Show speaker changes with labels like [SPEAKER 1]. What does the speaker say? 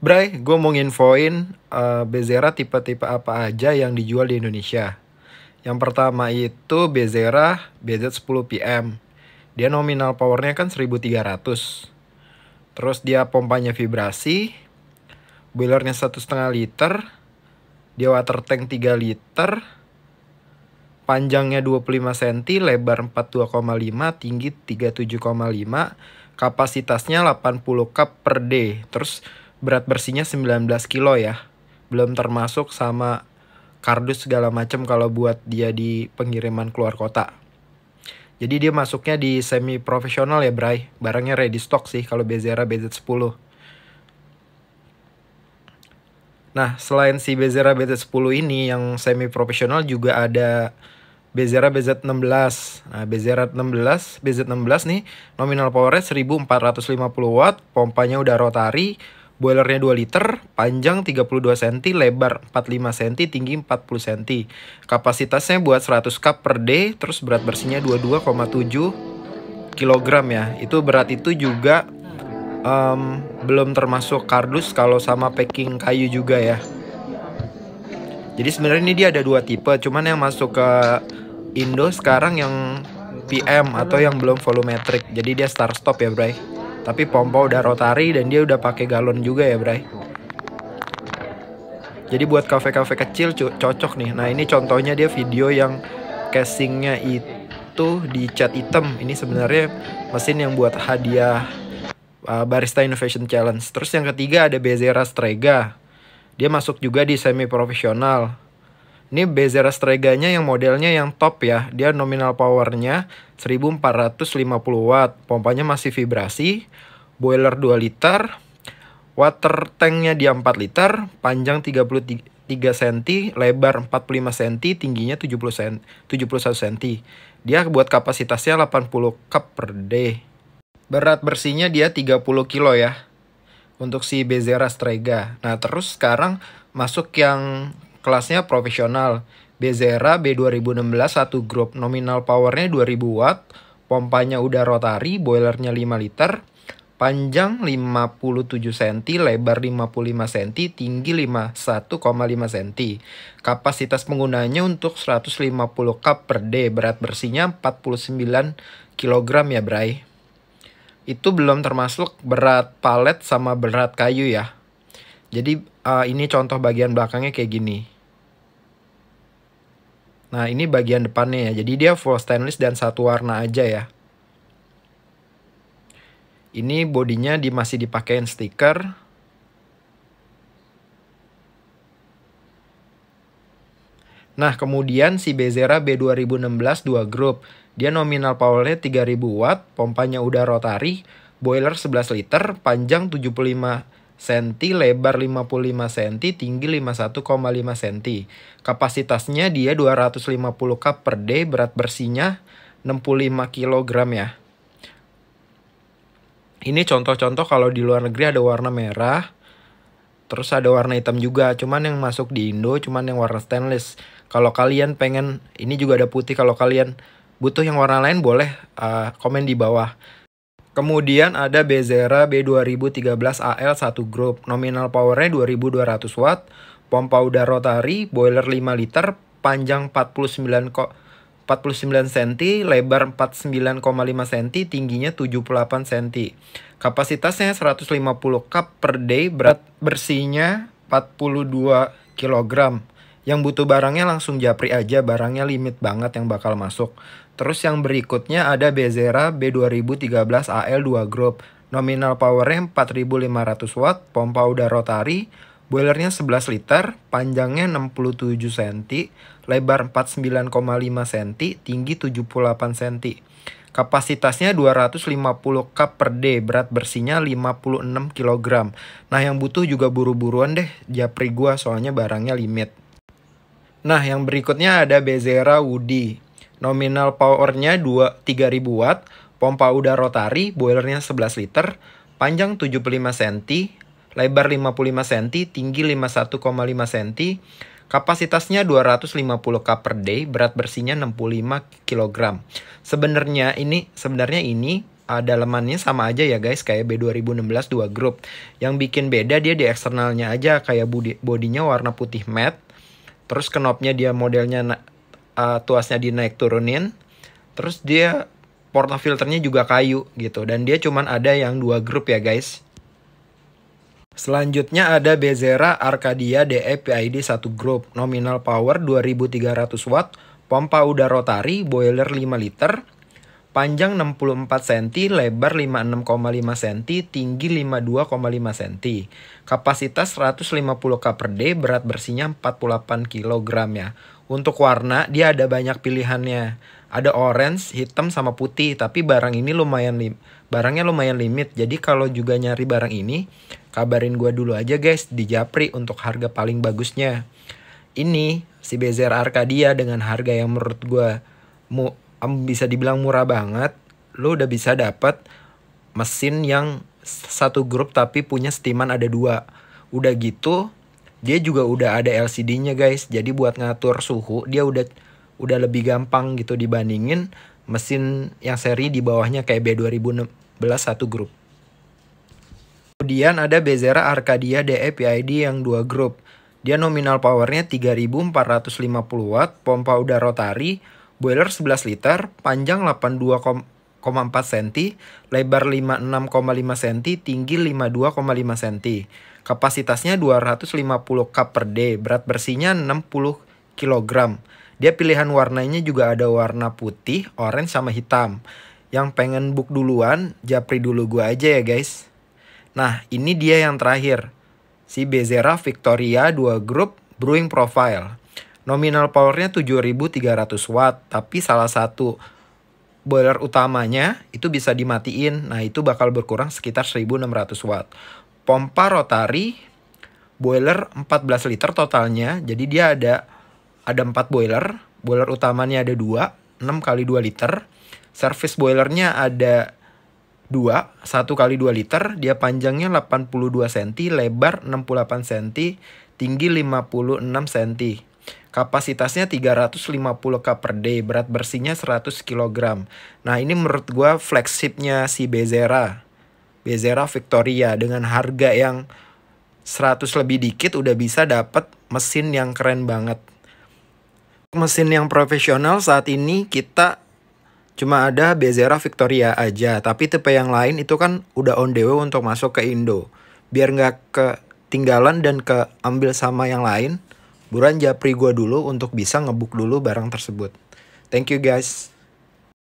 [SPEAKER 1] Bray, gue mau nginfoin uh, eh, Bezera tipe-tipe apa aja yang dijual di Indonesia. Yang pertama itu Bezera BZ10PM. Dia nominal powernya kan 1300. Terus dia pompanya vibrasi. Boilernya 1,5 liter. Dia water tank 3 liter. Panjangnya 25 cm, lebar 42,5, tinggi 37,5. Kapasitasnya 80 cup per day. Terus berat bersihnya 19 kilo ya belum termasuk sama kardus segala macam kalau buat dia di pengiriman keluar kota jadi dia masuknya di semi profesional ya Bray barangnya ready stock sih kalau Bezera BZ10 nah selain si Bezera BZ10 ini yang semi profesional juga ada Bezera BZ16. Nah, Bezera 16, BZ16 nih nominal powernya 1450 watt, pompanya udah rotari, Boilernya 2 liter, panjang 32 cm, lebar 45 cm, tinggi 40 cm. Kapasitasnya buat 100 cup per day, terus berat bersihnya 22,7 kg ya. Itu berat itu juga um, belum termasuk kardus kalau sama packing kayu juga ya. Jadi sebenarnya ini dia ada dua tipe, cuman yang masuk ke Indo sekarang yang PM atau yang belum volumetric. Jadi dia start stop ya, Bray. Tapi pompa udah rotari dan dia udah pakai galon juga ya, Bray. Jadi buat kafe-kafe kecil cocok nih. Nah, ini contohnya dia video yang casingnya itu di cat hitam. Ini sebenarnya mesin yang buat hadiah uh, Barista Innovation Challenge. Terus yang ketiga ada Bezera Strega. Dia masuk juga di semi profesional. Ini Bezera Streganya yang modelnya yang top ya. Dia nominal powernya 1450 watt. Pompanya masih vibrasi. Boiler 2 liter. Water tanknya dia 4 liter. Panjang 33 cm. Lebar 45 cm. Tingginya 70 cm, 71 cm. Dia buat kapasitasnya 80 cup per day. Berat bersihnya dia 30 kilo ya. Untuk si Bezera Strega. Nah terus sekarang masuk yang Kelasnya profesional. Bezera B2016 satu grup, nominal powernya 2000 watt, pompanya udah rotari, boilernya 5 liter, panjang 57 cm, lebar 55 cm, tinggi 51,5 cm. Kapasitas penggunanya untuk 150 cup per day, berat bersihnya 49 kg ya Bray. Itu belum termasuk berat palet sama berat kayu ya. Jadi uh, ini contoh bagian belakangnya kayak gini. Nah, ini bagian depannya ya. Jadi dia full stainless dan satu warna aja ya. Ini bodinya di, masih dipakein stiker. Nah, kemudian si Bezera B2016 dua grup. Dia nominal powernya 3000 watt, pompanya udah rotari, boiler 11 liter, panjang 75 cm, lebar 55 cm, tinggi 51,5 cm. Kapasitasnya dia 250 cup per day, berat bersihnya 65 kg ya. Ini contoh-contoh kalau di luar negeri ada warna merah, terus ada warna hitam juga, cuman yang masuk di Indo cuman yang warna stainless. Kalau kalian pengen, ini juga ada putih, kalau kalian butuh yang warna lain boleh uh, komen di bawah. Kemudian ada Bezera B2013AL 1 grup, nominal powernya 2200 watt, pompa udara rotari, boiler 5 liter, panjang 49 49 cm, lebar 49,5 cm, tingginya 78 cm. Kapasitasnya 150 cup per day, berat bersihnya 42 kg. Yang butuh barangnya langsung japri aja, barangnya limit banget yang bakal masuk. Terus yang berikutnya ada Bezera B2013 AL 2 Group. Nominal powernya 4500 watt, pompa udara rotari, boilernya 11 liter, panjangnya 67 cm, lebar 49,5 cm, tinggi 78 cm. Kapasitasnya 250 cup per day, berat bersihnya 56 kg. Nah yang butuh juga buru-buruan deh, japri gua soalnya barangnya limit. Nah, yang berikutnya ada Bezera Woody. Nominal powernya 2 3000 watt, pompa udara rotari, boilernya 11 liter, panjang 75 cm, lebar 55 cm, tinggi 51,5 cm, kapasitasnya 250 cup per day, berat bersihnya 65 kg. Sebenarnya ini sebenarnya ini dalamannya sama aja ya guys kayak B2016 2 grup. Yang bikin beda dia di eksternalnya aja kayak bodinya warna putih matte terus kenopnya dia modelnya uh, tuasnya dinaik turunin terus dia porta filternya juga kayu gitu dan dia cuman ada yang dua grup ya guys Selanjutnya ada Bezera Arcadia DEPID e satu 1 grup, nominal power 2300 watt, pompa udara rotari, boiler 5 liter, panjang 64 cm, lebar 56,5 cm, tinggi 52,5 cm. Kapasitas 150 k per d, berat bersihnya 48 kg ya. Untuk warna, dia ada banyak pilihannya. Ada orange, hitam, sama putih. Tapi barang ini lumayan lim barangnya lumayan limit. Jadi kalau juga nyari barang ini, kabarin gue dulu aja guys di Japri untuk harga paling bagusnya. Ini si Bezer Arcadia dengan harga yang menurut gue bisa dibilang murah banget lo udah bisa dapat mesin yang satu grup tapi punya steaman ada dua udah gitu dia juga udah ada LCD-nya guys jadi buat ngatur suhu dia udah udah lebih gampang gitu dibandingin mesin yang seri di bawahnya kayak B2016 satu grup Kemudian ada Bezera Arcadia DE PID yang dua grup. Dia nominal powernya 3450 watt, pompa udara rotari, Boiler 11 liter, panjang 82,4 cm, lebar 56,5 cm, tinggi 52,5 cm. Kapasitasnya 250 cup per day, berat bersihnya 60 kg. Dia pilihan warnanya juga ada warna putih, orange sama hitam. Yang pengen book duluan, japri dulu gua aja ya guys. Nah, ini dia yang terakhir. Si Bezera Victoria 2 Group Brewing Profile. Nominal powernya 7300 watt, tapi salah satu boiler utamanya itu bisa dimatiin. Nah, itu bakal berkurang sekitar 1600 watt. Pompa rotari boiler 14 liter totalnya. Jadi dia ada ada 4 boiler. Boiler utamanya ada 2, 6 kali 2 liter. Service boilernya ada 2, 1 kali 2 liter, dia panjangnya 82 cm, lebar 68 cm, tinggi 56 cm. Kapasitasnya 350 k per day, berat bersihnya 100 kg. Nah ini menurut gue flagshipnya si Bezera. Bezera Victoria dengan harga yang 100 lebih dikit udah bisa dapet mesin yang keren banget. Mesin yang profesional saat ini kita cuma ada Bezera Victoria aja, tapi tipe yang lain itu kan udah on the way untuk masuk ke Indo. Biar nggak ketinggalan dan keambil sama yang lain, Buruan japri gue dulu untuk bisa ngebuk dulu barang tersebut. Thank you guys.